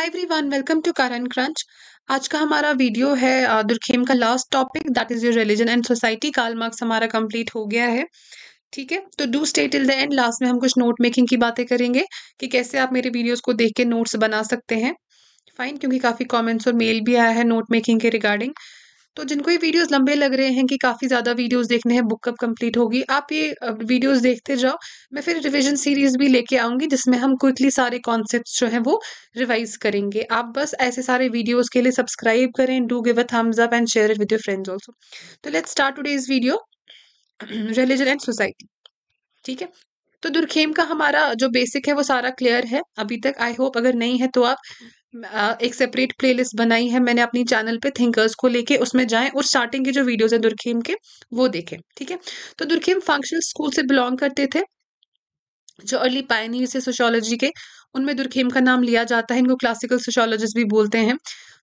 Hi everyone welcome to Karan crunch आज का हमारा वीडियो है दुर्खेम का last topic that is your religion and society Karl Marx हमारा कंप्लीट हो गया है ठीक है तो do stay till the end last में हम कुछ नोट मेकिंग की बातें करेंगे कि कैसे आप मेरे वीडियोस को देख के नोट्स बना सकते हैं फाइन क्योंकि काफ़ी कॉमेंट्स और मेल भी आया है नोट मेकिंग के रिगार्डिंग तो जिनको ये वीडियोस लंबे लग रहे हैं कि काफ़ी ज़्यादा वीडियोस देखने हैं बुक कब कंप्लीट होगी आप ये वीडियोस देखते जाओ मैं फिर रिवीजन सीरीज़ भी लेके आऊँगी जिसमें हम क्विकली सारे कॉन्सेप्ट जो हैं वो रिवाइज करेंगे आप बस ऐसे सारे वीडियोज़ के लिए सब्सक्राइब करें do give a thumbs up and share it with your friends also तो let start today's video religion and society ठीक है तो दुर्खेम का हमारा जो बेसिक है वो सारा क्लियर है अभी तक आई होप अगर नहीं है तो आप एक सेपरेट प्लेलिस्ट बनाई है मैंने अपनी चैनल पे थिंकर्स को लेके उसमें जाएं और स्टार्टिंग के जो वीडियोस हैं दुर्खीम के वो देखें ठीक है तो दुर्खीम फंक्शनल स्कूल से बिलोंग करते थे जो अर्ली पायनियर्स है सोशोलॉजी के उनमें दुर्खेम का नाम लिया जाता है इनको क्लासिकल सोशोलॉजिस्ट भी बोलते हैं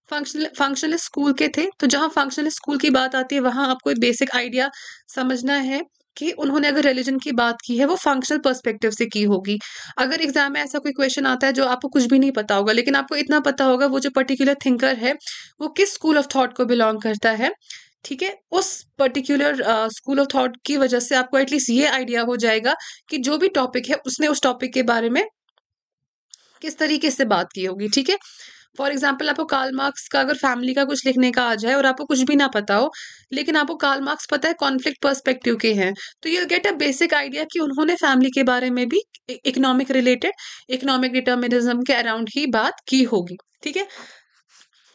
फंक्शनल फंक्शनल स्कूल के थे तो जहाँ फंक्शनल स्कूल की बात आती है वहाँ आपको एक बेसिक आइडिया समझना है कि उन्होंने अगर रिलीजन की बात की है वो फंक्शनल पर्सपेक्टिव से की होगी अगर एग्जाम में ऐसा कोई क्वेश्चन आता है जो आपको कुछ भी नहीं पता होगा लेकिन आपको इतना पता होगा वो जो पर्टिकुलर थिंकर है वो किस स्कूल ऑफ थॉट को बिलोंग करता है ठीक है उस पर्टिकुलर स्कूल ऑफ थॉट की वजह से आपको एटलीस्ट ये आइडिया हो जाएगा कि जो भी टॉपिक है उसने उस टॉपिक के बारे में किस तरीके से बात की होगी ठीक है फॉर एग्जाम्पल आपको कार्ल मार्क्स का अगर फैमिली का कुछ लिखने का आ जाए और आपको कुछ भी ना पता हो लेकिन आपको कार्ल मार्क्स पता है कॉन्फ्लिक्ट पर्सपेक्टिव के हैं तो you get a basic idea कि उन्होंने फैमिली के बारे में भी इकोनॉमिक रिलेटेड इकोनॉमिक डिटर्मिनिज्म के अराउंड ही बात की होगी ठीक है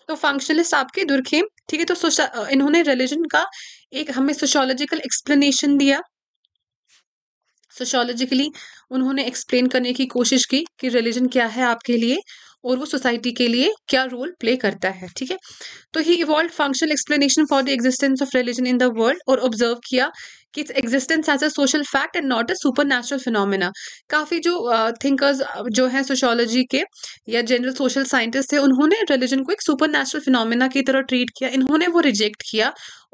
तो फंक्शनलिस्ट आपके दुर्खेम ठीक है तो इन्होंने रिलीजन का एक हमें सोशोलॉजिकल एक्सप्लेनेशन दिया सोशोलॉजिकली उन्होंने एक्सप्लेन करने की कोशिश की कि रिलीजन क्या है आपके लिए और वो सोसाइटी के लिए क्या रोल प्ले करता है ठीक है तो he evolve functional explanation for the existence of religion in the world और ऑब्जर्व किया कि its existence as a social fact and not a supernatural phenomena काफ़ी जो थिंकर्स uh, जो हैं सोशोलॉजी के या जनरल सोशल साइंटिस्ट थे उन्होंने रिलीजन को एक सुपर नेचुरल फिनोमिना की तरह ट्रीट किया इन्होंने वो रिजेक्ट किया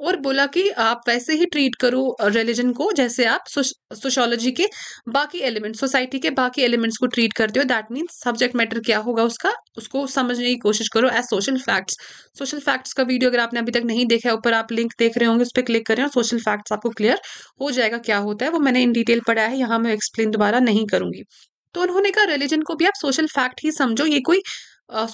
और बोला कि आप वैसे ही ट्रीट करो रिलीजन को जैसे आप सोशोलॉजी के बाकी एलिमेंट्स सोसाइटी के बाकी एलिमेंट्स को ट्रीट करते हो दैट मीन्स सब्जेक्ट मैटर क्या होगा उसका उसको समझने की कोशिश करो as social facts social facts का वीडियो अगर आपने अभी तक नहीं देखा है ऊपर आप लिंक देख रहे होंगे उस पर क्लिक करें और सोशल फैक्ट्स आपको क्लियर हो जाएगा क्या होता है वो मैंने इन डिटेल पढ़ा है यहाँ मैं एक्सप्लेन दोबारा नहीं करूंगी तो उन्होंने कहा रिलीजन को भी आप सोशल फैक्ट ही समझो ये कोई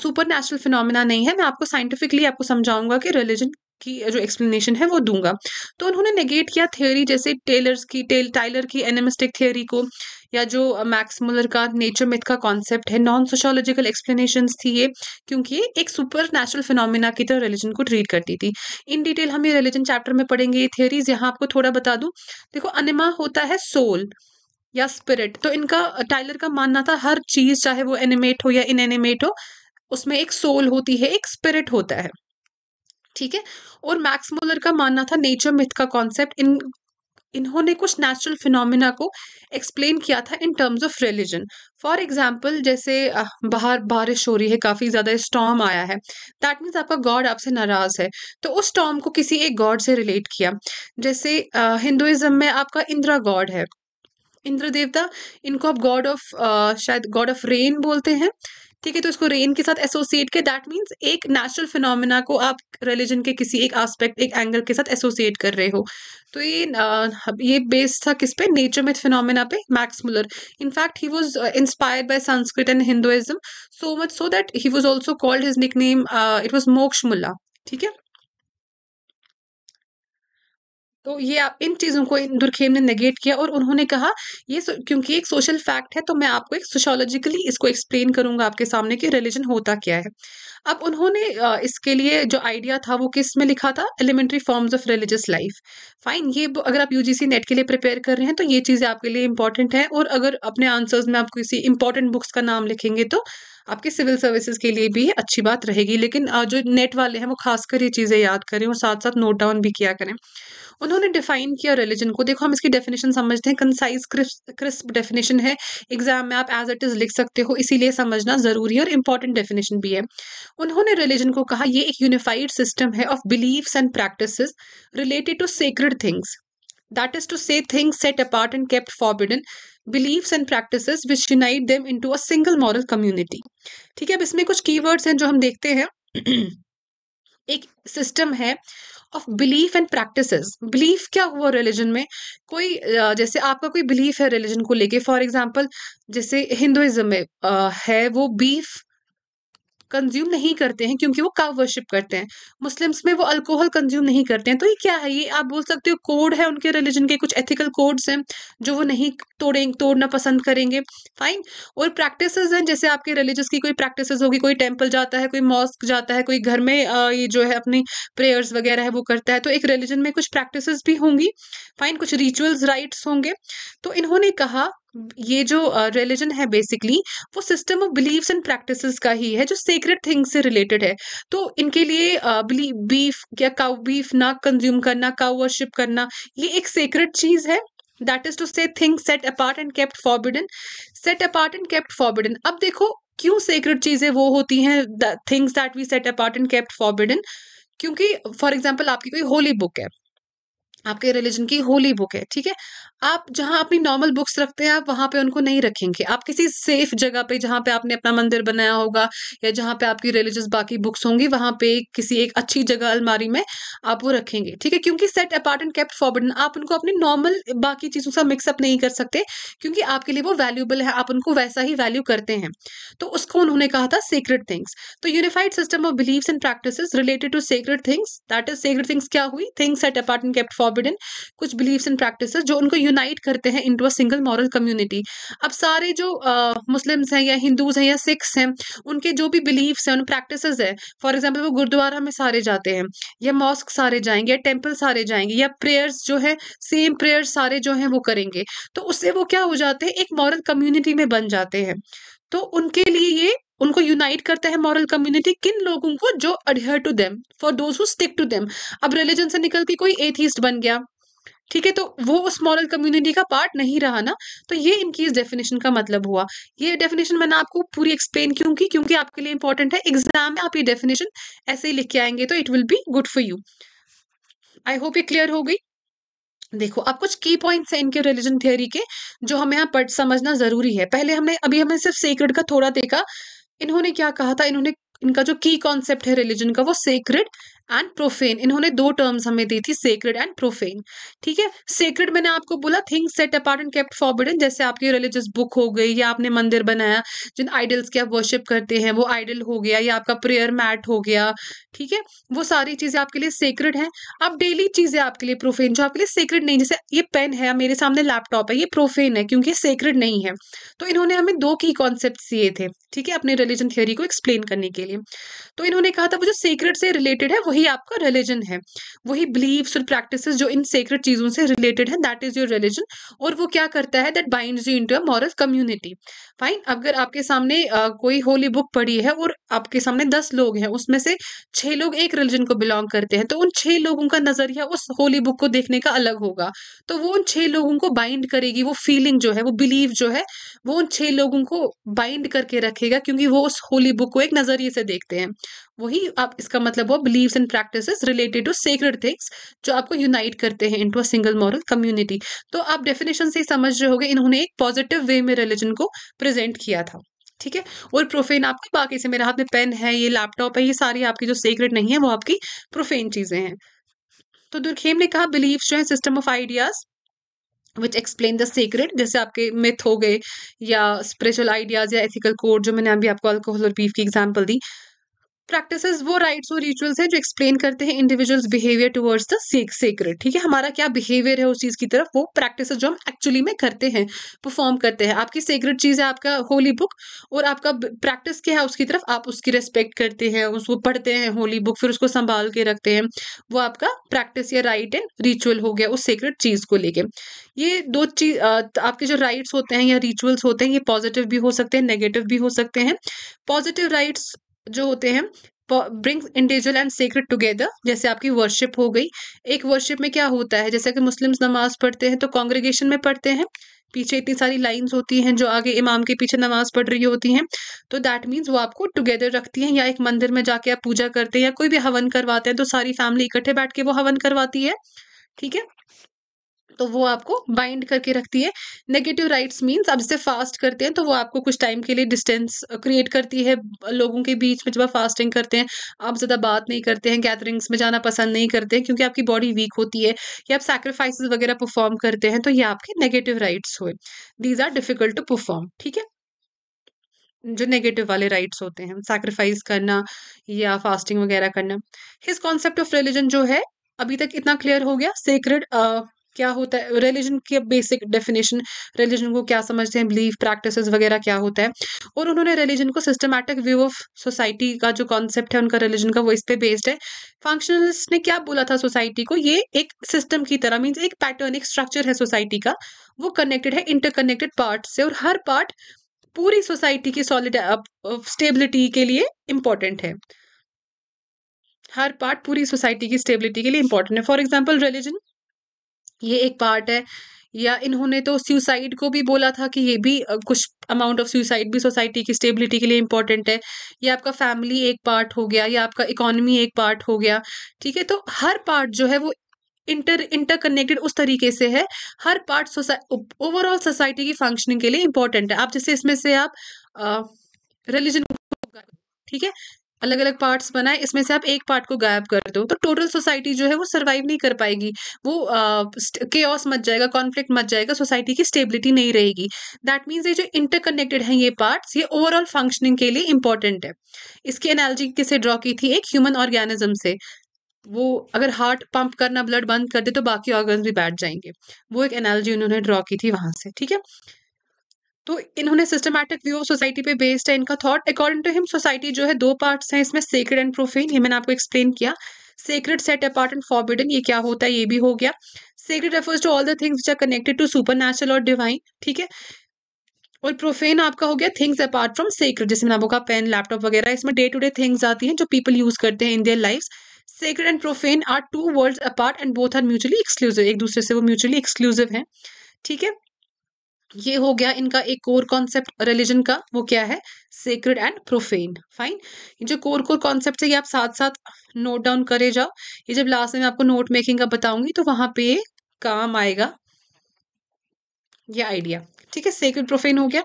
सुपर नेचुरल फिनोमिना नहीं है मैं आपको साइंटिफिकली आपको समझाऊंगा कि रिलीजन की जो एक्सप्लेनेशन है वो दूंगा तो उन्होंने नेगेट किया थ्योरी जैसे टेलर्स की टेल टाइलर की एनिमिस्टिक थ्योरी को या जो मैक्स मुलर का नेचर मिथ का कॉन्सेप्ट है नॉन सोशोलॉजिकल एक्सप्लेनेशन थी ये क्योंकि एक सुपर नेचुरल फिनोमिना की तरह रिलीजन को ट्रीट करती थी इन डिटेल हम ये रिलीजन चैप्टर में पढ़ेंगे ये थियरीज यहाँ आपको थोड़ा बता दूँ देखो अनिमा होता है सोल या स्पिरिट तो इनका टाइलर का मानना था हर चीज़ चाहे वो एनिमेट हो या इनएनिमेट हो उसमें एक सोल होती है एक स्पिरिट होता है ठीक है और मैक्स मोलर का मानना था नेचर मिथ का कॉन्सेप्ट इन इन्होंने कुछ नेचुरल फिनोमिना को एक्सप्लेन किया था in terms of religion for example जैसे बाहर बारिश हो रही है काफ़ी ज़्यादा स्टॉम आया है दैट मीन्स आपका गॉड आपसे नाराज़ है तो उस स्टॉम को किसी एक गॉड से रिलेट किया जैसे हिंदुज़म में आपका इंदिरा गॉड है इंद्र देवता इनको आप गॉड ऑफ शायद गॉड ऑफ रेन बोलते हैं ठीक है तो इसको रेन के साथ एसोसिएट के दैट मीन्स एक नेचुरल फिनोमिना को आप रिलीजन के किसी एक आस्पेक्ट एक एंगल के साथ एसोसिएट कर रहे हो तो ये ये बेस्ड था किस पे नेचर मिथ फिनोमिना पे Max Muller in fact he was inspired by Sanskrit and Hinduism so much so that he was also called his nickname it was Moksha Mula ठीक है तो ये आप इन चीज़ों को दुर्खेम ने नेगेट किया और उन्होंने कहा ये क्योंकि एक सोशल फैक्ट है तो मैं आपको एक सोशोलॉजिकली इसको एक्सप्लेन करूंगा आपके सामने कि रिलीजन होता क्या है अब उन्होंने इसके लिए जो आइडिया था वो किस में लिखा था elementary forms of religious life fine ये अगर आप यूजीसी नेट के लिए प्रिपेयर कर रहे हैं तो ये चीज़ें आपके लिए इंपॉर्टेंट हैं और अगर अपने आंसर्स में आप किसी इंपॉर्टेंट बुक्स का नाम लिखेंगे तो आपके सिविल सर्विसेज के लिए भी अच्छी बात रहेगी लेकिन जो नेट वाले हैं वो खासकर ये चीज़ें याद करें और साथ साथ नोट डाउन भी किया करें उन्होंने डिफाइन किया रिलीजन को देखो हम इसकी डेफिनेशन समझते हैं कंसाइज क्रिस्प डेफिनेशन है एग्जाम में आप एज इट इज़ लिख सकते हो इसीलिए समझना ज़रूरी और इंपॉर्टेंट डेफिनेशन भी है उन्होंने रिलीजन को कहा ये एक यूनिफाइड सिस्टम है of believe and practice related to sacred things that is to say things set apart and kept forbidden believe and practice which unite them into a single moral community ठीक है अब इसमें कुछ keywords हैं जो हम देखते हैं एक सिस्टम है of belief and practice belief क्या हुआ रिलीजन में कोई जैसे आपका कोई बिलीफ है रिलीजन को लेके फॉर एग्जाम्पल जैसे हिंदुइज्म में है वो बीफ कंज्यूम नहीं करते हैं क्योंकि वो काव वर्शिप करते हैं मुस्लिम्स में वो अल्कोहल कंज्यूम नहीं करते हैं तो ये क्या है ये आप बोल सकते हो कोड है उनके रिलीजन के कुछ एथिकल कोड्स हैं जो वो नहीं तोड़ें तोड़ना पसंद करेंगे फाइन और प्रैक्टिस हैं जैसे आपके रिलीजस की कोई प्रैक्टिस होगी कोई टेम्पल जाता है कोई मॉस्क जाता है कोई घर में ये जो है अपनी प्रेयर्स वगैरह है वो करता है तो एक रिलीजन में कुछ प्रैक्टिस भी होंगी फाइन कुछ रिचुअल्स राइट्स होंगे तो इन्होंने कहा ये जो रिलीजन है बेसिकली वो system of believes and practices का ही है जो सीक्रेट थिंग्स से रिलेटेड है तो इनके लिए बीफ या काउ बीफ ना कंज्यूम करना काउ वर्शिप करना ये एक सीक्रेट चीज़ है that is to say thing set apart and kept forbidden set apart and kept forbidden अब देखो क्यों सीक्रेट चीज़ें वो होती हैं things that we set apart and kept forbidden क्योंकि फॉर एग्जाम्पल आपकी कोई होली बुक है आपके रिलीजन की होली बुक है ठीक है आप जहां अपनी नॉर्मल बुक्स रखते हैं आप वहां पे उनको नहीं रखेंगे आप किसी सेफ जगह पे जहां पे आपने अपना मंदिर बनाया होगा या जहां पे आपकी रिलीजियस बाकी बुक्स होंगी वहां पे किसी एक अच्छी जगह अलमारी में आप वो रखेंगे ठीक है क्योंकि set apart and kept forward आप उनको अपनी नॉर्मल बाकी चीज़ों से मिक्सअप नहीं कर सकते क्योंकि आपके लिए वो वैल्यूबल है आप उनको वैसा ही वैल्यू करते हैं तो उसको उन्होंने कहा था सीक्रेट थिंग्स तो unified system of believe and practice related to secret things that is secret things क्या हुई things set apart and kept for forbidden कुछ बिलीव्स एंड प्रैक्टिस जो उनको यूनाइट करते हैं into a single moral community अब सारे जो मुस्लिम्स हैं या हिंदूज हैं या सिख्स हैं उनके जो भी बिलीव्स हैं उन प्रैक्टिस है फॉर एग्जाम्पल वो गुरुद्वारा में सारे जाते हैं या मॉस्क सारे जाएंगे या टेम्पल सारे जाएंगे या प्रेयर्स जो है सेम प्रेयर्स सारे जो हैं वो करेंगे तो उससे वो क्या हो जाते हैं एक मॉरल कम्युनिटी में बन जाते हैं तो उनके लिए ये उनको यूनाइट करता है मॉरल कम्युनिटी किन लोगों को जो adhere to them for those who stick to them अब रिलीजन से निकल के कोई एथीस्ट बन गया ठीक है तो वो उस मॉरल कम्युनिटी का पार्ट नहीं रहा ना तो ये इनकी इस डेफिनेशन का मतलब हुआ ये डेफिनेशन मैंने आपको पूरी एक्सप्लेन क्यों की क्योंकि आपके लिए इंपॉर्टेंट है एग्जाम में आप ये डेफिनेशन ऐसे ही लिख के आएंगे तो it will be good for you I hope ये क्लियर हो गई देखो अब कुछ की पॉइंट्स हैं इनके रिलीजन थियोरी के जो हमें यहाँ पढ़ समझना जरूरी है पहले हमने अभी हमने सिर्फ सेक्रेड का थोड़ा देखा इन्होंने क्या कहा था इन्होंने इनका जो की कॉन्सेप्ट है रिलीजन का वो सेक्रेड एंड प्रोफेन इन्होंने दो टर्म्स हमें दी थी सेक्रेड एंड प्रोफेन ठीक है सेक्रेड मैंने आपको बोला things set apart and kept forbidden जैसे आपकी रिलीजियस बुक हो गई या आपने मंदिर बनाया जिन आइडल्स की आप वर्शिप करते हैं वो आइडल हो गया या आपका प्रेयर मैट हो गया ठीक है वो सारी चीज़ें आपके लिए सेक्रेड हैं अब डेली चीज़ें आपके लिए प्रोफेन जो आपके लिए सेक्रेड नहीं जैसे ये पेन है मेरे सामने लैपटॉप है ये प्रोफेन है क्योंकि सेक्रेड नहीं है तो इन्होंने हमें दो की कॉन्सेप्ट दिए थे ठीक है अपने रिलीजन थियोरी को एक्सप्लेन करने के लिए तो इन्होंने कहा था वो जो सेक्रेड से रिलेटेड है वो वही आपका रिलीजन है वही बिलीव और प्रैक्टिस जो इन सेक्रेट चीज़ों से रिलेटेड है दैट इज योर रिलीजन और वो क्या करता है that bind you to a moral community fine अगर आपके सामने uh, कोई होली बुक पढ़ी है और आपके सामने दस लोग हैं उसमें से छह लोग एक रिलीजन को बिलोंग करते हैं तो उन छह लोगों का नज़रिया उस होली बुक को देखने का अलग होगा तो वो उन छह लोगों को बाइंड करेगी वो फीलिंग जो है वो बिलीव जो है वो उन छह लोगों को बाइंड करके रखेगा क्योंकि वो उस होली बुक को एक नज़रिए से देखते हैं वही आप इसका मतलब वो believe and practice related to sacred things जो आपको यूनाइट करते हैं into a single moral community तो आप डेफिनेशन से ही समझ रहे होगे इन्होंने एक पॉजिटिव वे में रिलीजन को प्रेजेंट किया था ठीक है और प्रोफेन आपकी बाकी से मेरे हाथ में पेन है ये लैपटॉप है ये सारी आपकी जो सीक्रेट नहीं है वो आपकी प्रोफेन चीज़ें हैं तो दुर्खेम ने कहा बिलीव जो है system of ideas which explain the secret जैसे आपके मिथ हो गए या स्पिरिचुअल आइडियाज़ या एथिकल कोड जो मैंने अभी आपको अल्कोहल और बीफ की एग्जाम्पल दी प्रैक्टिसेस वो राइट्स और रिचुअल्स हैं जो एक्सप्लेन करते हैं individuals behaviour towards the secret ठीक है हमारा क्या बिहेवियर है उस चीज़ की तरफ वो प्रैक्टिस जो हम एक्चुअली में करते हैं परफॉर्म करते हैं आपकी सेक्रेट चीज़ है आपका होली बुक और आपका प्रैक्टिस क्या है उसकी तरफ आप उसकी रेस्पेक्ट करते हैं उसको पढ़ते हैं होली बुक फिर उसको संभाल के रखते हैं वो आपका प्रैक्टिस या राइट एंड रिचुअल हो गया उस सेक्रेट चीज़ को लेके ये दो चीज आपके जो राइट्स होते हैं या रिचुअल्स होते हैं ये पॉजिटिव भी हो सकते हैं नेगेटिव भी हो सकते हैं पॉजिटिव राइट्स जो होते हैं brings individual and secret together जैसे आपकी वर्शिप हो गई एक वर्शिप में क्या होता है जैसे कि मुस्लिम्स नमाज पढ़ते हैं तो कांग्रेगेशन में पढ़ते हैं पीछे इतनी सारी लाइंस होती हैं जो आगे इमाम के पीछे नमाज पढ़ रही होती हैं तो दैट मीन्स वो आपको टुगेदर रखती हैं या एक मंदिर में जाके आप पूजा करते हैं या कोई भी हवन करवाते हैं तो सारी फैमिली इकट्ठे बैठ के वो हवन करवाती है ठीक है तो वो आपको बाइंड करके रखती है नेगेटिव राइट्स मीन्स आप जैसे फास्ट करते हैं तो वो आपको कुछ टाइम के लिए डिस्टेंस क्रिएट करती है लोगों के बीच में जब आप फास्टिंग करते हैं आप ज़्यादा बात नहीं करते हैं गैदरिंग्स में जाना पसंद नहीं करते हैं क्योंकि आपकी बॉडी वीक होती है या आप सेक्रीफाइस वगैरह परफॉर्म करते हैं तो ये आपके नेगेटिव राइट्स हुए these are difficult to perform ठीक है जो नेगेटिव वाले राइट्स होते हैं सेक्रीफाइस करना या फास्टिंग वगैरह करना हिज कॉन्सेप्ट ऑफ रिलीजन जो है अभी तक इतना क्लियर हो गया सेक्रेड क्या होता है रिलीजन की बेसिक डेफिनेशन रिलीजन को क्या समझते हैं बिलीफ प्रैक्टिस वगैरह क्या होता है और उन्होंने रिलीजन को सिस्टमैटिक व्यू ऑफ सोसाइटी का जो कॉन्सेप्ट है उनका रिलीजन का वो इस पे बेस्ड है फंक्शनलिस्ट ने क्या बोला था सोसाइटी को ये एक सिस्टम की तरह मीन्स एक पैटर्न एक स्ट्रक्चर है सोसाइटी का वो कनेक्टेड है इंटरकनेक्टेड पार्ट से और हर पार्ट पूरी सोसाइटी की सॉलिड स्टेबिलिटी uh, uh, के लिए इंपॉर्टेंट है हर पार्ट पूरी सोसाइटी की स्टेबिलिटी के लिए इंपॉर्टेंट है फॉर एग्जाम्पल रिलीजन ये एक पार्ट है या इन्होंने तो सुसाइड को भी बोला था कि ये भी कुछ अमाउंट ऑफ सुसाइड भी सोसाइटी की स्टेबिलिटी के लिए इंपॉर्टेंट है या आपका फैमिली एक पार्ट हो गया या आपका इकोनॉमी एक पार्ट हो गया ठीक है तो हर पार्ट जो है वो इंटर इंटरकनेक्टेड उस तरीके से है हर पार्ट ओवरऑल सोसाइटी की फंक्शनिंग के लिए इंपॉर्टेंट है आप जैसे इसमें से आप रिलीजन ठीक है अलग अलग पार्ट्स बनाए इसमें से आप एक पार्ट को गायब कर दो तो टोटल सोसाइटी जो है वो सर्वाइव नहीं कर पाएगी वो के uh, मच जाएगा कॉन्फ्लिक्ट मच जाएगा सोसाइटी की स्टेबिलिटी नहीं रहेगी दैट मीन्स ये जो इंटरकनेक्टेड हैं ये पार्ट्स ये ओवरऑल फंक्शनिंग के लिए इंपॉर्टेंट है इसकी एनालॉजी किसे ड्रॉ की थी एक ह्यूमन ऑर्गेनिज्म से वो अगर हार्ट पंप करना ब्लड बंद कर दे तो बाकी ऑर्गन्स भी बैठ जाएंगे वो एक एनालॉजी उन्होंने ड्रॉ की थी वहां से ठीक है तो इन्होंने सिस्टमैटिक व्यू ऑफ सोसाइटी पे बेस्ड है इनका thought according to him society जो है दो पार्ट्स हैं इसमें सेक्रेड एंड प्रोफेन ये मैंने आपको एक्सप्लेन किया sacred set apart and forbidden ये क्या होता है ये भी हो गया sacred refers to all the things which are connected to supernatural और डिवाइन ठीक है और प्रोफेन आपका हो गया थिंग्स अपार्ट फ्रॉम सेक्रेड जैसे मैंने आपको कहा पेन लैपटॉप वगैरह इसमें डे टू डे थिंग्स आती हैं जो पीपल यूज करते हैं in their life sacred and profane are two world apart and both are mutually exclusive एक दूसरे से वो म्यूचुअली एक्सक्लूसिव है ठीक है ये हो गया इनका एक कोर कॉन्सेप्ट रिलीजन का वो क्या है सेक्रेड एंड प्रोफेन फाइन ये जो कोर कोर कॉन्सेप्ट है ये आप साथ साथ नोट डाउन करे जाओ ये जब लास्ट में आपको नोट मेकिंग का बताऊंगी तो वहां पे काम आएगा ये आइडिया ठीक है सेक्रेड प्रोफेन हो गया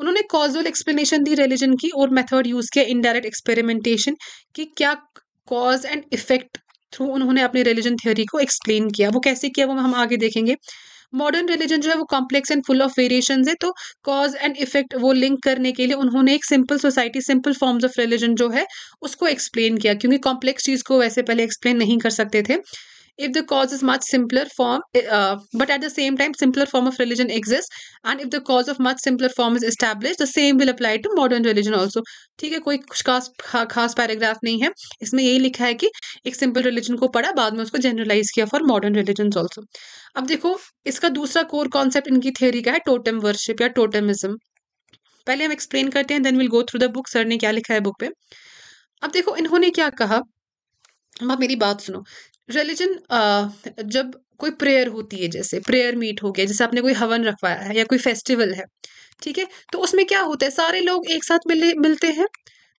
उन्होंने कॉजल एक्सप्लेनेशन दी रिलीजन की और मेथड यूज किया इनडायरेक्ट एक्सपेरिमेंटेशन कि क्या कॉज एंड इफेक्ट थ्रू उन्होंने अपनी रिलीजन थ्योरी को एक्सप्लेन किया वो कैसे किया वो हम आगे देखेंगे मॉडर्न रिलीजन जो है वो complex and full of variation है तो कॉज एंड इफेक्ट वो लिंक करने के लिए उन्होंने एक simple society simple forms of religion जो है उसको एक्सप्लेन किया क्योंकि कॉम्प्लेक्स चीज़ को वैसे पहले एक्सप्लेन नहीं कर सकते थे if the cause is much simpler form eh, uh, but at the same time simpler form of religion exists and if the cause of much simpler form is established the same will apply to modern religion also ठीक है कोई खास खास paragraph नहीं है इसमें यही लिखा है कि एक सिंपल रिलीजन को पढ़ा बाद में उसको जनरलाइज किया फॉर मॉडर्न रिलीजन ऑल्सो अब देखो इसका दूसरा कोर कॉन्सेप्ट इनकी थ्योरी का है टोटम वर्शिप या टोटमिज्म पहले हम एक्सप्लेन करते हैं then will go through the book sir ने क्या लिखा है बुक पे अब देखो इन्होंने क्या कहा अब मेरी बात सुनो रिलीजन जब कोई प्रेयर होती है जैसे प्रेयर मीट हो गया जैसे आपने कोई हवन रखवाया है या कोई फेस्टिवल है ठीक है तो उसमें क्या होता है सारे लोग एक साथ मिले मिलते हैं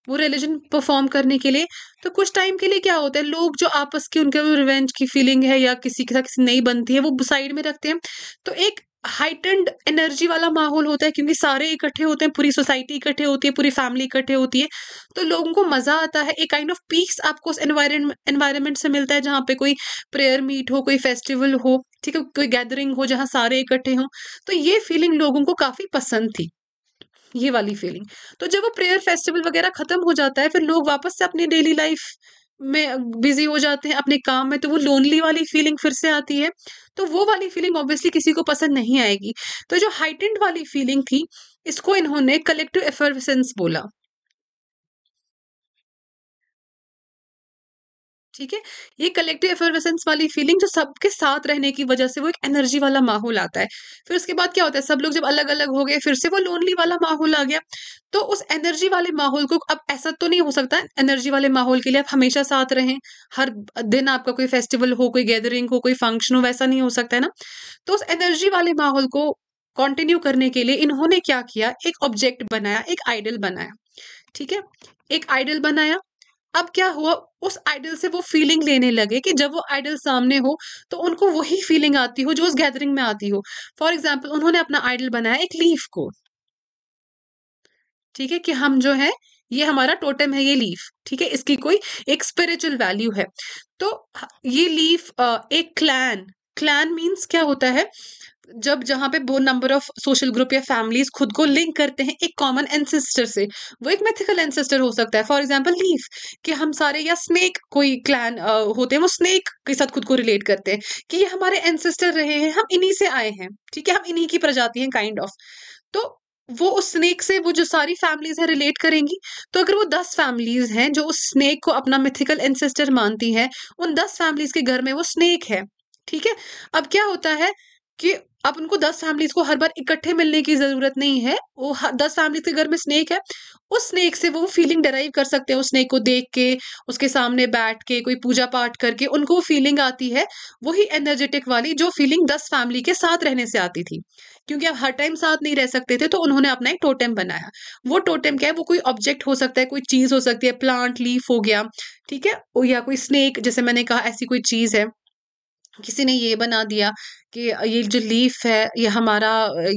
वो रिलीजन परफॉर्म करने के लिए तो कुछ टाइम के लिए क्या होता है लोग जो आपस की उनके रिवेंज की फीलिंग है या किसी के साथ किसी नहीं बनती है वो साइड में रखते हैं तो एक हाइटेंड एनर्जी वाला माहौल होता है क्योंकि सारे इकट्ठे होते हैं पूरी सोसाइटी इकट्ठे होती है पूरी फैमिली इकट्ठे होती है तो लोगों को मजा आता है एक काइंड ऑफ पीस आपको उस एनवायरमेंट से मिलता है जहाँ पे कोई प्रेयर मीट हो कोई फेस्टिवल हो ठीक है कोई गैदरिंग हो जहाँ सारे इकट्ठे हों तो ये फीलिंग लोगों को काफ़ी पसंद थी ये वाली फीलिंग तो जब वो प्रेयर फेस्टिवल वगैरह खत्म हो जाता है फिर लोग वापस से अपनी डेली लाइफ में बिजी हो जाते हैं अपने काम में तो वो लोनली वाली फीलिंग फिर से आती है तो वो वाली फीलिंग ऑब्वियसली किसी को पसंद नहीं आएगी तो जो हाइटेंड वाली फीलिंग थी इसको इन्होंने कलेक्टिव एफर्वेसेंस बोला ठीक है ये कलेक्टिव एफरवेसेंस वाली फीलिंग जो सबके साथ रहने की वजह से वो एक एनर्जी वाला माहौल आता है फिर उसके बाद क्या होता है सब लोग जब अलग अलग हो गए फिर से वो लोनली वाला माहौल आ गया तो उस एनर्जी वाले माहौल को अब ऐसा तो नहीं हो सकता एनर्जी वाले माहौल के लिए आप हमेशा साथ रहें हर दिन आपका कोई फेस्टिवल हो कोई गैदरिंग हो कोई फंक्शन हो वैसा नहीं हो सकता है ना तो उस एनर्जी वाले माहौल को कंटिन्यू करने के लिए इन्होंने क्या किया एक ऑब्जेक्ट बनाया एक आइडल बनाया ठीक है एक आइडल बनाया अब क्या हुआ उस आइडल से वो फीलिंग लेने लगे कि जब वो आइडल सामने हो तो उनको वही फीलिंग आती हो जो उस गैदरिंग में आती हो फॉर एग्जाम्पल उन्होंने अपना आइडल बनाया एक लीफ को ठीक है कि हम जो है ये हमारा टोटम है ये लीफ ठीक है इसकी कोई एक स्पिरिचुअल वैल्यू है तो ये लीफ एक क्लैन क्लैन मीन्स क्या होता है जब जहाँ पे वो नंबर ऑफ सोशल ग्रुप या फैमिलीज खुद को लिंक करते हैं एक कॉमन एंसेस्टर से वो एक मिथिकल एंसेस्टर हो सकता है फॉर एग्जाम्पल लीफ कि हम सारे या स्नेक कोई क्लैन होते हैं वो स्नेक के साथ खुद को रिलेट करते हैं कि ये हमारे एंसेस्टर रहे हैं हम इन्हीं से आए हैं ठीक है हम इन्हीं की प्रजाति हैं काइंड ऑफ तो वो उस स्नेक से वो जो सारी फैमिलीज है रिलेट करेंगी तो अगर वो दस फैमिलीज हैं जो उस स्नेक को अपना मिथिकल एंसेस्टर मानती हैं उन दस फैमिलीज के घर में वो स्नेक है ठीक है अब क्या होता है कि आप उनको दस फैमिलीज को हर बार इकट्ठे मिलने की जरूरत नहीं है वो दस फैमिलीज के घर में स्नेक है उस स्नेक से वो फीलिंग डराइव कर सकते हैं उस स्नेक को देख के उसके सामने बैठ के कोई पूजा पाठ करके उनको फीलिंग आती है वही एनर्जेटिक वाली जो फीलिंग दस फैमिली के साथ रहने से आती थी क्योंकि आप हर टाइम साथ नहीं रह सकते थे तो उन्होंने अपना एक टोटेम बनाया वो टोटेम क्या है वो कोई ऑब्जेक्ट हो सकता है कोई चीज हो सकती है प्लांट लीफ हो गया ठीक है या कोई स्नेक जैसे मैंने कहा ऐसी कोई चीज है किसी ने ये बना दिया कि ये जो लीफ है ये हमारा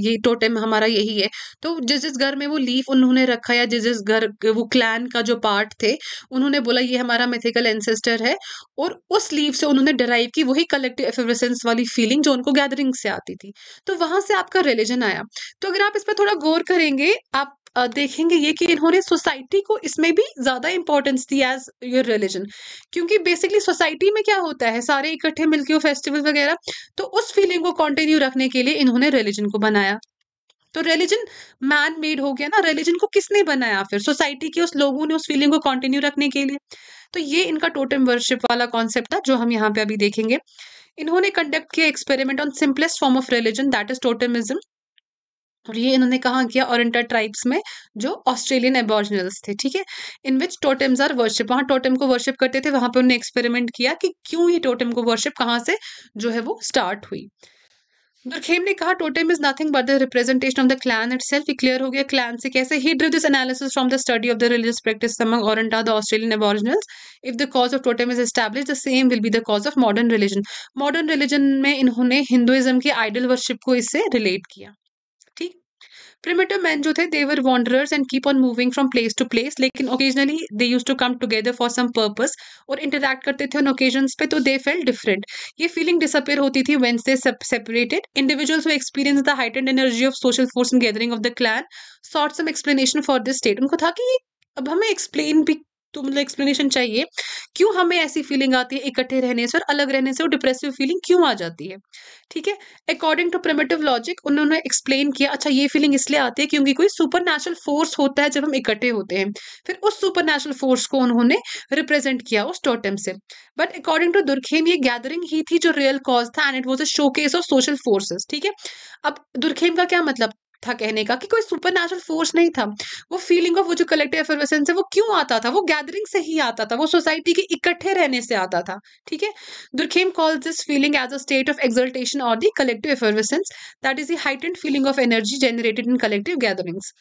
ये टोटेम हमारा यही है तो जिस जिस घर में वो लीफ उन्होंने रखा या जिस जिस घर वो क्लैन का जो पार्ट थे उन्होंने बोला ये हमारा मिथिकल एंसेस्टर है और उस लीफ से उन्होंने डराइव की वही कलेक्टिव एफिवरेसेंस वाली फीलिंग जो उनको गैदरिंग से आती थी तो वहां से आपका रिलीजन आया तो अगर आप इस पर थोड़ा गौर करेंगे आप देखेंगे ये कि इन्होंने सोसाइटी को इसमें भी ज़्यादा इंपॉर्टेंस दी एज योर रिलीजन क्योंकि बेसिकली सोसाइटी में क्या होता है सारे इकट्ठे मिलके वो फेस्टिवल वगैरह तो उस फीलिंग को कंटिन्यू रखने के लिए इन्होंने रिलीजन को बनाया तो रिलीजन मैन मेड हो गया ना रिलीजन को किसने बनाया फिर सोसाइटी के उस लोगों ने उस फीलिंग को कंटिन्यू रखने के लिए तो ये इनका टोटम वर्शिप वाला कॉन्सेप्ट था जो हम यहाँ पे अभी देखेंगे इन्होंने कंडक्ट किया experiment on simplest form of religion that is totemism और ये इन्होंने कहा किया ओरेंटल ट्राइब्स में जो ऑस्ट्रेलियन एबॉर्जिनल्स थे ठीक है in which totems are worship वहाँ टोटेम को वर्शिप करते थे वहाँ पे उन्होंने एक्सपेरिमेंट किया कि क्यों ये टोटेम को वर्शिप कहाँ से जो है वो स्टार्ट हुई दुर्खेम ने कहा totem is nothing but the representation of the clan itself clear हो गया क्लैन से कैसे he derive this analysis from the study of the religious practice among Arunta the Australian aboriginals if the cause of totem is establish the same will be the cause of modern religion modern religion में इन्होंने Hinduism के idol worship को इससे relate किया primitive man जो थे they were wanderers and keep on moving from place to place लेकिन occasionally they use to come together for some purpose और इंटरेक्ट करते थे उन ओकेजन पे तो दे फेल डिफरेंट ये फीलिंग डिसअपेयर होती थी whence they separated individuals who experience the height and energy of social force in gathering of the clan sought some explanation for this state उनको था कि अब हमें एक्सप्लेन भी तो मतलब एक्सप्लेनेशन चाहिए क्यों हमें ऐसी फीलिंग आती है इकट्ठे रहने से और अलग रहने से और डिप्रेसिव फीलिंग क्यों आ जाती है ठीक है अकॉर्डिंग टू प्रमेटिव लॉजिक उन्होंने एक्सप्लेन किया अच्छा ये फीलिंग इसलिए आती है क्योंकि कोई सुपर नेचुरल फोर्स होता है जब हम इकट्ठे होते हैं फिर उस सुपर नेचुरल फोर्स को उन्होंने रिप्रेजेंट किया उस टोटम से बट अकॉर्डिंग टू दुर्खेम ये गैदरिंग ही थी जो रियल कॉज था and it was a show of social forces ठीक है अब दुर्खेम का क्या मतलब था कहने का कि कोई सुपर नेचुरल फोर्स नहीं था वो फीलिंग ऑफ वो जो कलेक्टिव एफरवेसेंस है वो क्यों आता था वो गैदरिंग से ही आता था वो सोसाइटी के इकट्ठे रहने से आता था ठीक है Durkheim calls this feeling as a state of exaltation और the collective effervescence that is the heightened feeling of energy generated in collective gatherings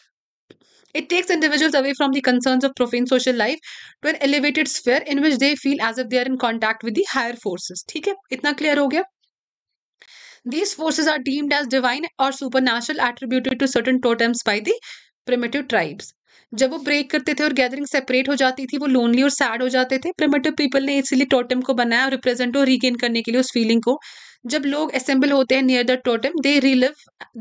It takes individuals away from the concerns of profane social life to an elevated sphere in which they feel as if they are in contact with the higher forces. ठीक है इतना clear हो गया These forces are deemed as divine or supernatural attributed to certain totems by the primitive tribes. जब वो break करते थे और गैदरिंग सेपरेट हो जाती थी वो लोनली और सैड हो जाते थे प्रिमेटिव पीपल ने इसलिए टोटम को बनाया और रिप्रेजेंट और रीगेन करने के लिए उस फीलिंग को जब लोग असेंबल होते हैं near the totem they relive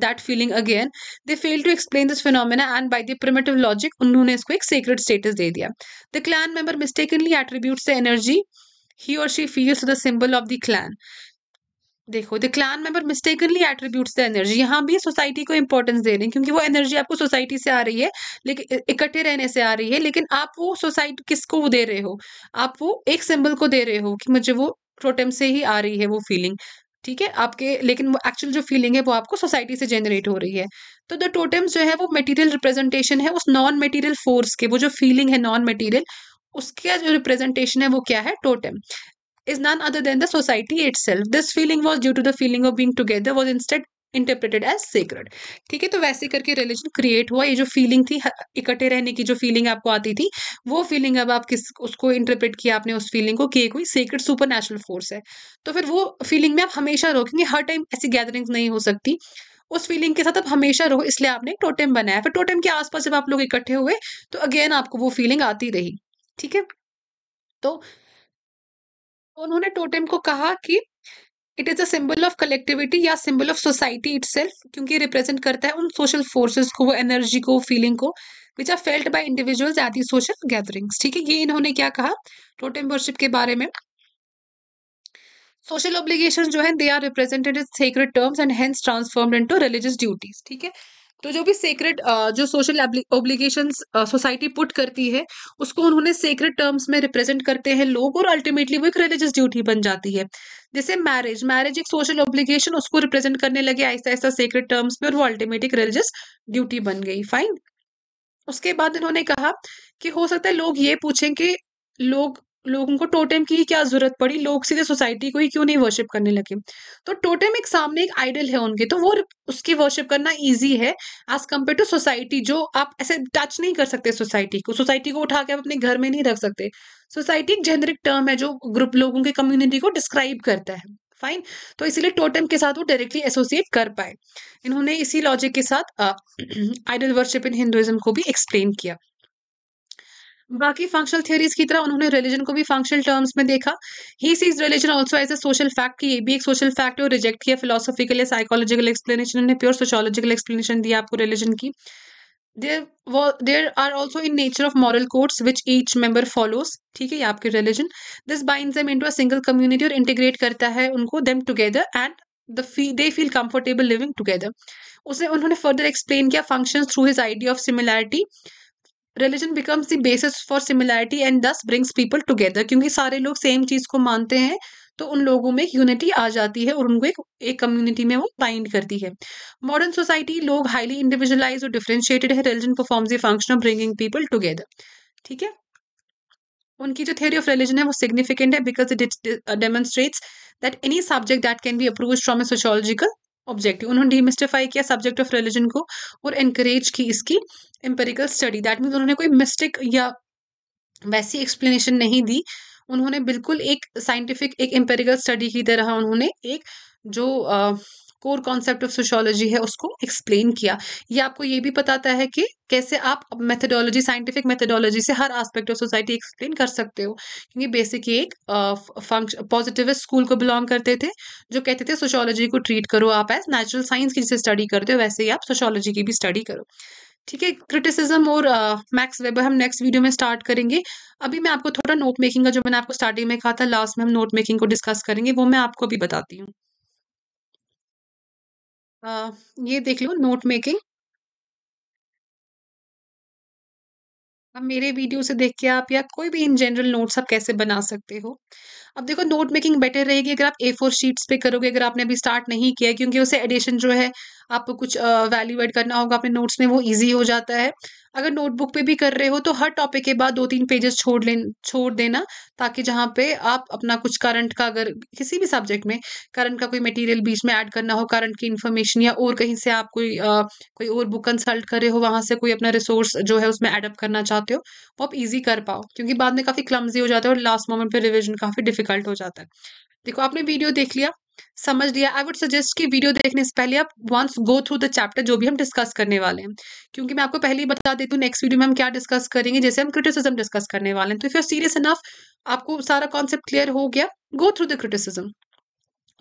that feeling again they fail to explain this phenomena and by the primitive logic उन्होंने इसको एक सीक्रेट स्टेटस दे दिया the clan member mistakenly attributes the energy he और she feels the symbol of the clan देखो the clan member mistakenly attributes the energy यहाँ भी society को इंपॉर्टेंस दे रहे हैं क्योंकि वो एनर्जी आपको सोसाइटी से आ रही है लेकिन इकट्ठे रहने से आ रही है लेकिन आप वो सोसाइटी किसको दे रहे हो आप वो एक सिंबल को दे रहे हो कि मुझे वो प्रोटेम से ही आ रही है वो फीलिंग ठीक है आपके लेकिन एक्चुअल जो फीलिंग है वो आपको सोसाइटी से जनरेट हो रही है तो द टोटम्स जो है वो मटेरियल रिप्रेजेंटेशन है उस नॉन मटेरियल फोर्स के वो जो फीलिंग है नॉन मटेरियल उसका जो रिप्रेजेंटेशन है वो क्या है totem is none other than the society itself. This feeling was due to the feeling of being together was instead interpreted as sacred ठीक है तो वैसे करके रिलेशन क्रिएट हुआ ये जो फीलिंग थी इकट्ठे रहने की जो फीलिंग आपको आती थी वो फीलिंग अब आप किस उसको इंटरप्रेट किया आपने उस फीलिंग को कि ये कोई सेक्रेड सुपर नेचुरल फोर्स है तो फिर वो फीलिंग में आप हमेशा रोकेंगे हर टाइम ऐसी गैदरिंग नहीं हो सकती उस फीलिंग के साथ आप हमेशा रहो इसलिए आपने एक टोटेम बनाया फिर टोटेम के आसपास जब आप लोग इकट्ठे हुए तो अगेन आपको वो फीलिंग आती रही ठीक है तो तो उन्होंने टोटेम को कहा कि it is a symbol of collectivity या सिंबल ऑफ सोसाइटी इट क्योंकि रिप्रेजेंट करता है उन सोशल फोर्सेज को वो एनर्जी को फीलिंग को which are felt by individual at the social gatherings ठीक है ये इन्होंने क्या कहा टोटेम वर्शिप के बारे में सोशल ऑब्लिगेशन जो है they are represented in sacred terms and hence transformed into religious duties ठीक है तो जो भी सेक्रेट जो सोशल ओब्लिगेशन सोसाइटी पुट करती है उसको उन्होंने सेक्रेट टर्म्स में रिप्रेजेंट करते हैं लोग और अल्टीमेटली वो एक रिलीजियस ड्यूटी बन जाती है जैसे मैरिज मैरिज एक सोशल ओब्लिगेशन उसको रिप्रेजेंट करने लगे ऐसा ऐसा सेक्रेट टर्म्स में और वो अल्टीमेट एक रिलीजियस ड्यूटी बन गई फाइन उसके बाद इन्होंने कहा कि हो सकता है लोग ये पूछें कि लोग लोगों को टोटेम की ही क्या जरूरत पड़ी लोग सीधे सोसाइटी को ही क्यों नहीं वर्शिप करने लगे तो टोटेम एक सामने एक आइडल है उनके तो वो उसकी वर्शिप करना इजी है एज कम्पेयर टू सोसाइटी जो आप ऐसे टच नहीं कर सकते सोसाइटी को सोसाइटी को उठा के आप अपने घर में नहीं रख सकते सोसाइटी एक जेनरिक टर्म है जो ग्रुप लोगों की कम्युनिटी को डिस्क्राइब करता है फाइन तो इसीलिए टोटम के साथ वो डायरेक्टली एसोसिएट कर पाए इन्होंने इसी लॉजिक के साथ आइडल वर्शिप इन हिंदुइज्म को भी एक्सप्लेन किया बाकी फंक्शनल थ्योरीज की तरह उन्होंने रिलीजन को भी फंक्शनल टर्म्स में देखा he sees religion also as a social fact की ये भी एक सोशल फैक्ट है और रिजेक्ट किया फिलोसॉफिकल या साइकोलॉजिकल एक्सप्लेनेशन ने प्योर सोशोलॉजिकल एक्सप्लेनेशन दिया आपको रिलीजन की there there are also in nature of moral codes which each member follows ठीक है ये आपके religion this bind them into a single community और इंटीग्रेट करता है उनको देम टुगेदर एंड द फी they feel comfortable living together उसने उन्होंने फर्दर एक्सप्लेन किया function through his idea of similarity religion becomes the basis for similarity and thus brings people together क्योंकि सारे लोग सेम चीज़ को मानते हैं तो उन लोगों में यूनिटी आ जाती है और उनको एक एक कम्युनिटी में वो बाइंड करती है मॉडर्न सोसाइटी लोग हाईली इंडिविजुअलाइज और डिफ्रेंशिएटेड है religion performs a function of bringing people together ठीक है उनकी जो थ्योरी ऑफ रिलीजन है वो सिग्निफिकेंट है because it demonstrates that any subject that can be approve from a sociological objective उन्होंने डिमिस्टिफाई किया सब्जेक्ट ऑफ रिलीजन को और एनकरेज की इसकी एम्पेरिकल स्टडी दैट मीन उन्होंने कोई मिस्टेक या वैसी एक्सप्लेनेशन नहीं दी उन्होंने बिल्कुल एक साइंटिफिक एक एम्पेरिकल स्टडी की तरह उन्होंने एक जो कोर कॉन्सेप्ट ऑफ सोशोलॉजी है उसको एक्सप्लेन किया ये आपको ये भी बताता है कि कैसे आप मेथडोलॉजी साइंटिफिक मेथडोलॉजी से हर एस्पेक्ट ऑफ सोसाइटी एक्सप्लेन कर सकते हो क्योंकि बेसिक एक फंक्शन पॉजिटिविस्ट स्कूल को बिलोंग करते थे जो कहते थे सोशोलॉजी को ट्रीट करो आप एज नेचुरल साइंस की जैसे स्टडी करते हो वैसे ही आप सोशोलॉजी की भी स्टडी करो ठीक है क्रिटिसिज्म और मैक्स uh, वेबर हम नेक्स्ट वीडियो में स्टार्ट करेंगे अभी मैं आपको थोड़ा नोट मेकिंग का जो मैंने आपको स्टार्टिंग में कहा था लास्ट में हम नोट मेकिंग को डिस्कस करेंगे वो मैं आपको अभी बताती हूँ uh, ये देख लो नोट मेकिंग अब मेरे वीडियो से देख के आप या कोई भी इन जनरल नोट्स आप कैसे बना सकते हो अब देखो नोट मेकिंग बेटर रहेगी अगर आप ए फोर शीट्स पे करोगे अगर आपने अभी स्टार्ट नहीं किया क्योंकि उसे एडिशन जो है आपको कुछ वैल्यू एड करना होगा अपने नोट्स में वो ईजी हो जाता है अगर नोटबुक पे भी कर रहे हो तो हर टॉपिक के बाद दो तीन पेजेस छोड़ ले छोड़ देना ताकि जहाँ पे आप अपना कुछ करंट का अगर किसी भी सब्जेक्ट में करंट का कोई मटेरियल बीच में ऐड करना हो करंट की इन्फॉर्मेशन या और कहीं से आप कोई आ, कोई और बुक कंसल्ट कर रहे हो वहाँ से कोई अपना रिसोर्स जो है उसमें एडअप करना चाहते हो वो आप ईजी कर पाओ क्योंकि बाद में काफ़ी क्लमजी हो जाता है और लास्ट मोमेंट पर रिविजन काफ़ी डिफिकल्ट हो जाता है देखो आपने वीडियो देख लिया समझ लिया आई वुड सजेस्ट कि वीडियो देखने से पहले आप once go through the chapter जो भी हम डिस्कस करने वाले हैं क्योंकि मैं आपको पहले ही बता देती हूँ नेक्स्ट वीडियो में हम क्या डिस्कस करेंगे जैसे हम क्रिटिसिज्म डिस्कस करने वाले हैं तो if you are serious enough आपको सारा कॉन्सेप्ट क्लियर हो गया go through the criticism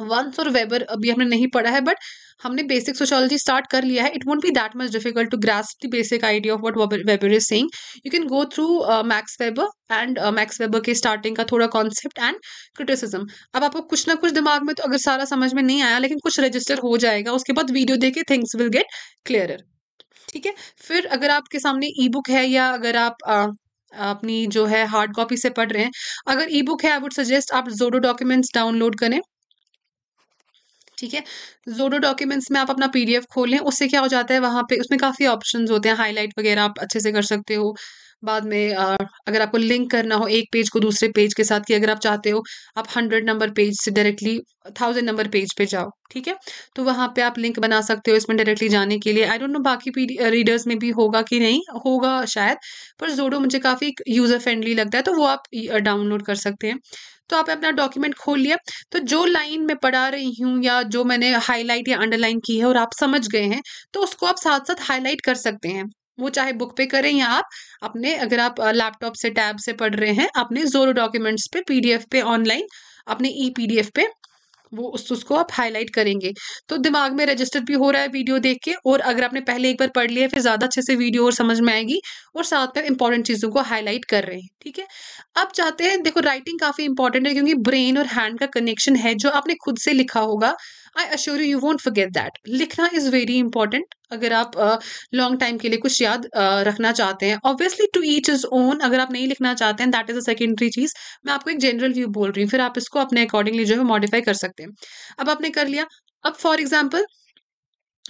once और वेबर अभी हमने नहीं पढ़ा है बट हमने बेसिक सोशोलॉजी स्टार्ट कर लिया है it won't be that much difficult to grasp the basic idea of what Weber is saying you can go through Max Weber and Max Weber के स्टार्टिंग का थोड़ा कॉन्सेप्ट एंड क्रिटिसिज्म अब आपको कुछ ना कुछ दिमाग में तो अगर सारा समझ में नहीं आया लेकिन कुछ रजिस्टर हो जाएगा उसके बाद वीडियो देखे थिंग्स विल गेट क्लियर ठीक है फिर अगर आपके सामने ई बुक है या अगर आप uh, अपनी जो है हार्ड कॉपी से पढ़ रहे हैं अगर ई बुक है आई वुड सजेस्ट आप जोडो डॉक्यूमेंट्स डाउनलोड करें ठीक है जोडो डॉक्यूमेंट्स में आप अपना पीडीएफ खोलें उससे क्या हो जाता है वहाँ पे उसमें काफ़ी ऑप्शन होते हैं हाईलाइट वगैरह आप अच्छे से कर सकते हो बाद में अगर आपको लिंक करना हो एक पेज को दूसरे पेज के साथ कि अगर आप चाहते हो आप हंड्रेड नंबर पेज से डायरेक्टली थाउजेंड नंबर पेज पे जाओ ठीक है तो वहाँ पे आप लिंक बना सकते हो इसमें डायरेक्टली जाने के लिए आई डोंट नो बाकी रीडर्स में भी होगा कि नहीं होगा शायद पर जोडो मुझे काफ़ी यूज़र फ्रेंडली लगता है तो वो आप डाउनलोड कर सकते हैं तो आपने अपना डॉक्यूमेंट खोल लिया तो जो लाइन मैं पढ़ा रही हूँ या जो मैंने हाईलाइट या अंडरलाइन की है और आप समझ गए हैं तो उसको आप साथ साथ हाईलाइट कर सकते हैं वो चाहे बुक पे करें या आप अपने अगर आप लैपटॉप से टैब से पढ़ रहे हैं अपने जोरो डॉक्यूमेंट्स पे पीडीएफ पे ऑनलाइन अपने ई पीडीएफ पे वो उस उसको आप हाईलाइट करेंगे तो दिमाग में रजिस्टर भी हो रहा है वीडियो देख के और अगर आपने पहले एक बार पढ़ लिया फिर ज़्यादा अच्छे से वीडियो और समझ में आएगी और साथ में इंपॉर्टेंट चीज़ों को हाईलाइट कर रहे हैं ठीक है अब चाहते हैं देखो राइटिंग काफ़ी इंपॉर्टेंट है क्योंकि ब्रेन और हैंड का कनेक्शन है जो आपने खुद से लिखा होगा I assure you you won't forget that लिखना इज़ वेरी इंपॉर्टेंट अगर आप लॉन्ग uh, टाइम के लिए कुछ याद uh, रखना चाहते हैं obviously to each is own अगर आप नहीं लिखना चाहते हैं दैट इज़ अ सेकेंडरी चीज़ मैं आपको एक जनरल व्यू बोल रही हूँ फिर आप इसको अपने अकॉर्डिंगली जो है मॉडिफाई कर सकते हैं अब आपने कर लिया अब फॉर एग्जाम्पल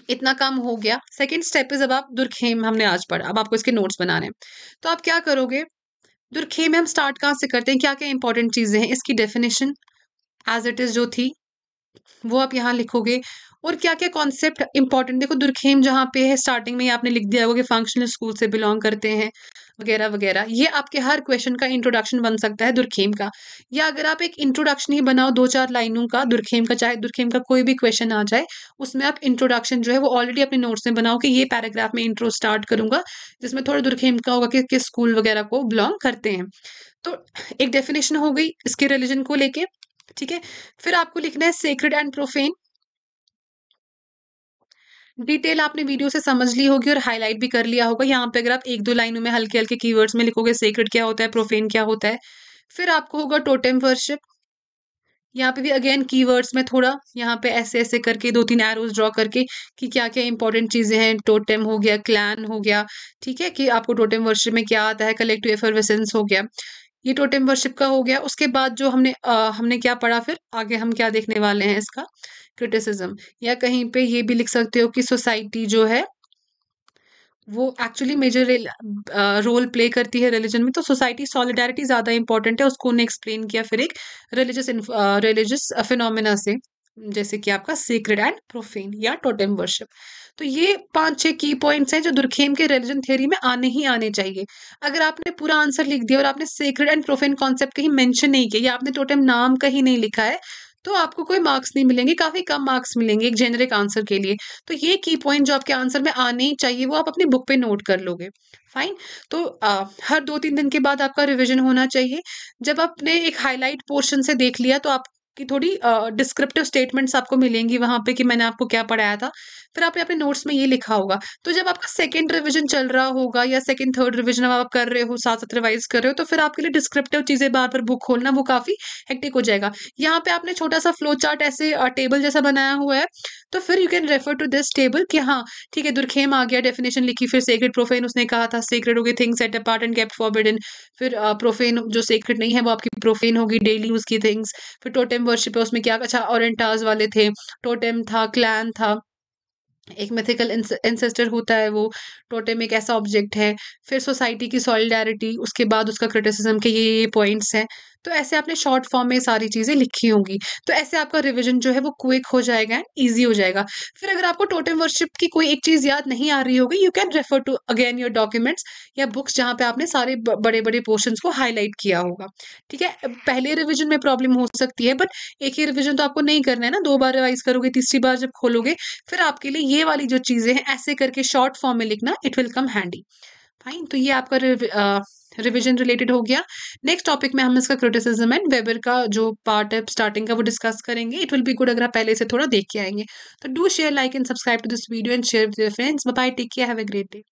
इतना काम हो गया सेकेंड स्टेप इज अब आप दुर्खेम हमने आज पढ़ा अब आपको इसके नोट्स बनाने हैं तो आप क्या करोगे दुर्खेम हम स्टार्ट कहाँ से करते हैं क्या क्या इंपॉर्टेंट चीज़ें हैं इसकी डेफिनेशन एज इट इज़ जो थी वो आप यहाँ लिखोगे और क्या क्या कॉन्सेप्ट इंपॉर्टेंट देखो दुर्खेम जहाँ पे है स्टार्टिंग में आपने लिख दिया होगा कि फंक्शनल स्कूल से बिलोंग करते हैं वगैरह वगैरह ये आपके हर क्वेश्चन का इंट्रोडक्शन बन सकता है दुर्खेम का या अगर आप एक इंट्रोडक्शन ही बनाओ दो चार लाइनों का दुर्खेम का चाहे दुर्खेम का कोई भी क्वेश्चन आ जाए उसमें आप इंट्रोडक्शन जो है वो ऑलरेडी अपने नोट्स में बनाओ कि ये पैराग्राफ में इंट्रो स्टार्ट करूंगा जिसमें थोड़ा दुर्खेम का होगा कि किस स्कूल वगैरह को बिलोंग करते हैं तो एक डेफिनेशन हो गई इसके रिलीजन को लेके ठीक है फिर आपको लिखना है सेक्रेड एंड प्रोफेन डिटेल आपने वीडियो से समझ ली होगी और हाईलाइट भी कर लिया होगा यहाँ पे अगर आप एक दो लाइनों में हल्के हल्के कीवर्ड्स में लिखोगे सेक्रेड क्या होता है प्रोफेन क्या होता है फिर आपको होगा टोटेम वर्शिप यहाँ पे भी अगेन कीवर्ड्स में थोड़ा यहाँ पे ऐसे ऐसे करके दो तीन एरोज ड्रॉ करके कि क्या क्या इंपॉर्टेंट चीज़ें हैं टोटेम हो गया क्लैन हो गया ठीक है कि आपको टोटेम वर्शिप में क्या आता है कलेक्टिव एफरवेसेंस हो गया ये टोटम वर्शिप का हो गया उसके बाद जो हमने आ, हमने क्या पढ़ा फिर आगे हम क्या देखने वाले हैं इसका क्रिटिसिज्म या कहीं पे ये भी लिख सकते हो कि सोसाइटी जो है वो एक्चुअली मेजर रोल प्ले करती है रिलीजन में तो सोसाइटी सॉलिडारिटी ज़्यादा इंपॉर्टेंट है उसको उन्हें एक्सप्लेन किया फिर एक रिलीजियस रिलीजियस फिनोमिना से जैसे कि आपका सीक्रेट एंड प्रोफेन या टोटेम वर्शिप तो ये पांच छह की पॉइंट्स हैं जो दुर्खेम के रिलीजन थ्योरी में आने ही आने चाहिए अगर आपने पूरा आंसर लिख दिया और आपने सीक्रेट एंड प्रोफेन कॉन्सेप्ट कहीं मेंशन नहीं किया या आपने टोटेम नाम कहीं नहीं लिखा है तो आपको कोई मार्क्स नहीं मिलेंगे काफी कम मार्क्स मिलेंगे एक जेनरिक आंसर के लिए तो ये की पॉइंट जो आपके आंसर में आने ही चाहिए वो आप अपनी बुक पे नोट कर लोगे फाइन तो आ, हर दो तीन दिन के बाद आपका रिवीजन होना चाहिए जब आपने एक हाईलाइट पोर्शन से देख लिया तो आप कि थोड़ी डिस्क्रिप्टिव uh, स्टेटमेंट्स आपको मिलेंगी वहां पे कि मैंने आपको क्या पढ़ाया था फिर आपने पे नोट्स में ये लिखा होगा तो जब आपका सेकेंड रिविजन चल रहा होगा या सेकेंड थर्ड रिविजन अब आप कर रहे हो साथ साथ रिवाइज कर रहे हो तो फिर आपके लिए डिस्क्रिप्टिव चीज़ें बार बार बुक खोलना वो काफ़ी हेक्टिक हो जाएगा यहाँ पे आपने छोटा सा फ्लो चार्ट ऐसे टेबल जैसा बनाया हुआ है तो फिर you can refer to this table कि हाँ ठीक है दुर्खेम आ गया डेफिनेशन लिखी फिर सीक्रेट प्रोफेन उसने कहा था सीक्रेट हो गई things set apart and kept forbidden फिर प्रोफेन जो सीक्रेट नहीं है वो आपकी प्रोफेन होगी डेली यूज की थिंग्स फिर टोटम वर्शिप है उसमें क्या अच्छा ओरेंटाज वाले थे टोटेम था क्लैन था एक मेथिकल एंसेस्टर होता है वो टोटेम एक ऐसा ऑब्जेक्ट है फिर सोसाइटी की सॉलिडारिटी उसके बाद उसका क्रिटिसिज्म के ये ये पॉइंट्स हैं तो ऐसे आपने शॉर्ट फॉर्म में सारी चीज़ें लिखी होंगी तो ऐसे आपका रिविजन जो है वो क्विक हो जाएगा एंड ईजी हो जाएगा फिर अगर आपको टोटम वर्शिप की कोई एक चीज़ याद नहीं आ रही होगी you can refer to again your documents या बुक्स जहाँ पे आपने सारे बड़े बड़े पोर्शन को हाईलाइट किया होगा ठीक है पहले रिविजन में प्रॉब्लम हो सकती है बट एक ही रिविजन तो आपको नहीं करना है ना दो बार रिवाइज करोगे तीसरी बार जब खोलोगे फिर आपके लिए ये वाली जो चीज़ें हैं ऐसे करके शॉर्ट फॉर्म में लिखना it will come handy fine तो ये आपका रिविजन रिलेटेड हो गया नेक्स्ट टॉपिक में हम इसका क्रिटिसिज्म एंड वेबर का जो पार्ट है स्टार्टिंग का वो डिस्कस करेंगे इट विल बी गुड अगर आप पहले से थोड़ा देख के आएंगे तो do share like and subscribe to this video and share with your friends bye take care have a great day